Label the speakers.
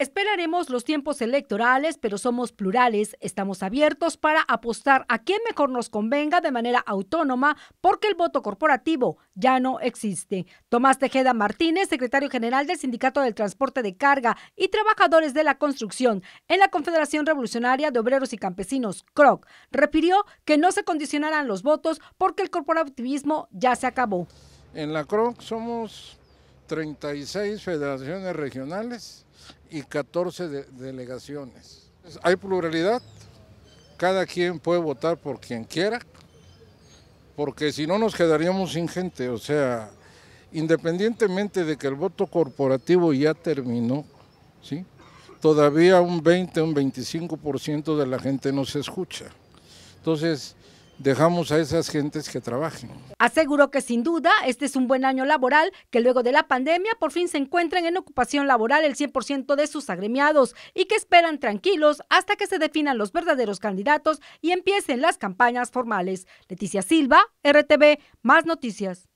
Speaker 1: Esperaremos los tiempos electorales, pero somos plurales, estamos abiertos para apostar a quien mejor nos convenga de manera autónoma, porque el voto corporativo ya no existe. Tomás Tejeda Martínez, secretario general del Sindicato del Transporte de Carga y Trabajadores de la Construcción en la Confederación Revolucionaria de Obreros y Campesinos, CROC, refirió que no se condicionarán los votos porque el
Speaker 2: corporativismo ya se acabó. En la CROC somos 36 federaciones regionales y 14 delegaciones. Hay pluralidad, cada quien puede votar por quien quiera, porque si no nos quedaríamos sin gente, o sea, independientemente de que el voto corporativo ya terminó, ¿sí? todavía un 20, un 25% de la gente no se escucha. Entonces, dejamos a esas gentes que trabajen.
Speaker 1: Aseguró que sin duda este es un buen año laboral, que luego de la pandemia por fin se encuentran en ocupación laboral el 100% de sus agremiados y que esperan tranquilos hasta que se definan los verdaderos candidatos y empiecen las campañas formales. Leticia Silva, RTV, más noticias.